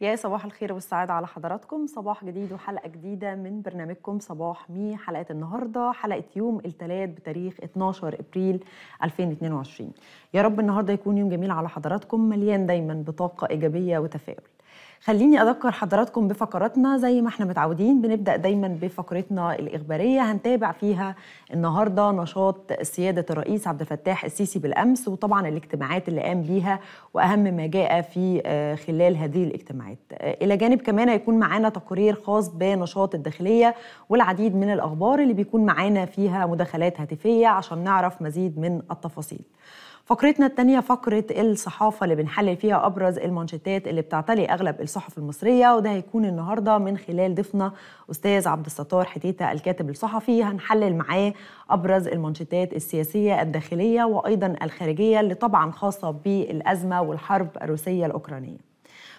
يا صباح الخير والسعادة على حضراتكم صباح جديد وحلقة جديدة من برنامجكم صباح مي حلقة النهاردة حلقة يوم الثلاث بتاريخ 12 أبريل 2022 يا رب النهاردة يكون يوم جميل على حضراتكم مليان دايما بطاقة إيجابية وتفاؤل خليني أذكر حضراتكم بفقراتنا زي ما احنا متعودين بنبدأ دايما بفقرتنا الإخبارية هنتابع فيها النهاردة نشاط سيادة الرئيس عبد الفتاح السيسي بالأمس وطبعا الاجتماعات اللي قام بيها وأهم ما جاء في آه، خلال هذه الاجتماعات آه، إلى جانب كمان هيكون معانا تقرير خاص بنشاط الداخلية والعديد من الأخبار اللي بيكون معانا فيها مداخلات هاتفية عشان نعرف مزيد من التفاصيل فقرتنا الثانية فقرة الصحافة اللي بنحلل فيها أبرز المانشيتات اللي بتعتلي أغلب الصحف المصرية وده هيكون النهاردة من خلال ضيفنا أستاذ عبد الستار حتيتة الكاتب الصحفي هنحلل معاه أبرز المانشيتات السياسية الداخلية وأيضا الخارجية اللي طبعا خاصة بالأزمة والحرب الروسية الأوكرانية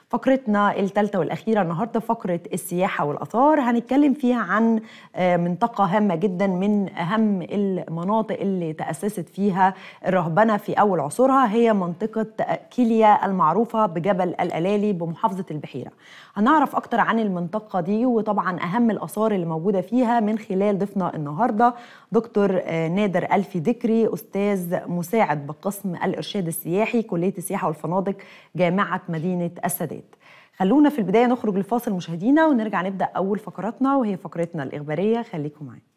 فقرتنا الثالثة والأخيرة النهاردة فقرة السياحة والآثار هنتكلم فيها عن آه، منطقة هامة جدا من أهم المناطق اللي تأسست فيها الرهبنة في أول عصورها هي منطقة كيليا المعروفة بجبل الألالي بمحافظة البحيرة هنعرف أكتر عن المنطقة دي وطبعا أهم الآثار اللي موجودة فيها من خلال ضيفنا النهاردة دكتور آه، نادر ألفي ذكري أستاذ مساعد بقسم الإرشاد السياحي كلية السياحة والفنادق جامعة مدينة السادات الولايات خلونا في البداية نخرج لفاصل مشاهدينا ونرجع نبدأ أول فقراتنا وهي فقرتنا الإخبارية خليكم معانا